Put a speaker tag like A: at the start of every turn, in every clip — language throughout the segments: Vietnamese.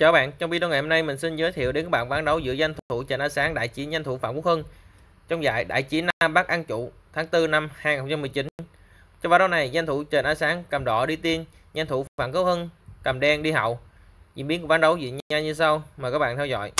A: Chào bạn, trong video ngày hôm nay mình xin giới thiệu đến các bạn ván đấu giữa danh thủ Trần Á Sáng đại chiến danh thủ Phạm Quốc Hưng trong giải đại chiến Nam Bắc An Trụ tháng 4 năm 2019. Trong ván đấu này, danh thủ Trần Á Sáng cầm đỏ đi tiên, danh thủ Phạm Quốc Hưng cầm đen đi hậu. Diễn biến của ván đấu diễn ra như sau, mời các bạn theo dõi.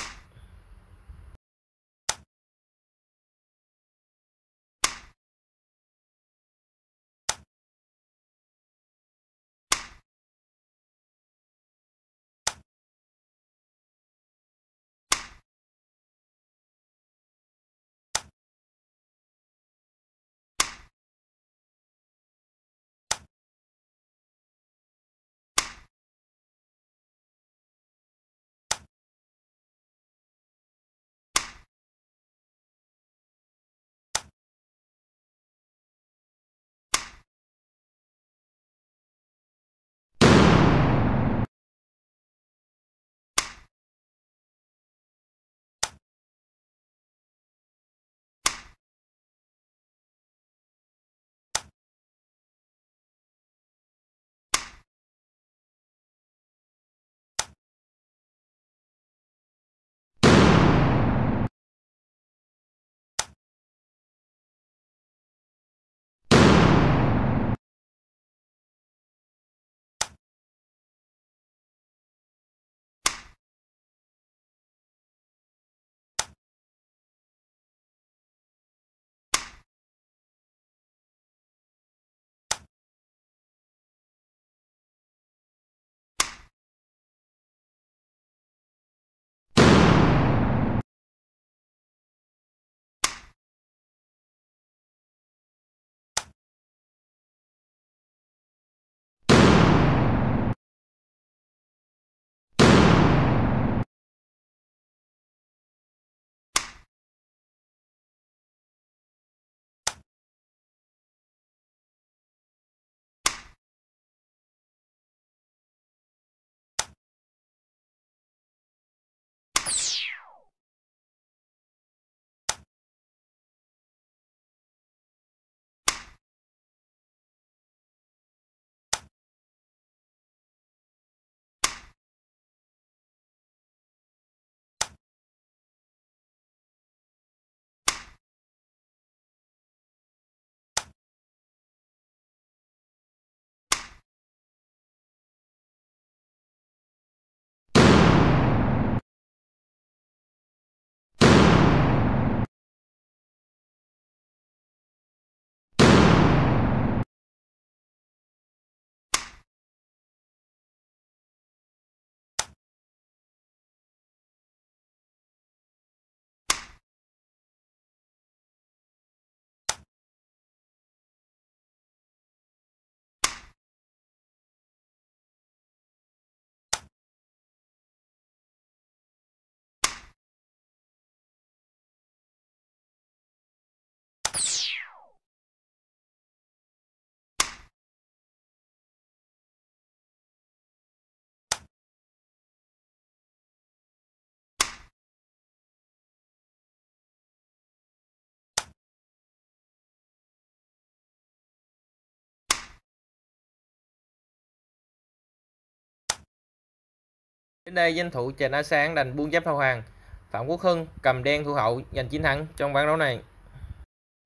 A: Đến đây danh thủ Trần Á Sáng đành buông giáp thao hoàng. Phạm Quốc Hưng cầm đen thủ hậu giành chiến thắng trong ván đấu này.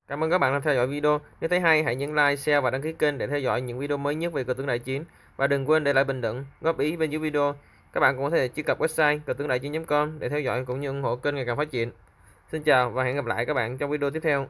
A: Cảm ơn các bạn đã theo dõi video. Nếu thấy hay hãy nhấn like, share và đăng ký kênh để theo dõi những video mới nhất về cờ tướng đại chiến và đừng quên để lại bình luận, góp ý bên dưới video. Các bạn cũng có thể truy cập website cờ tướng đại chiến.com để theo dõi cũng như ủng hộ kênh ngày càng phát triển. Xin chào và hẹn gặp
B: lại các bạn trong video tiếp theo.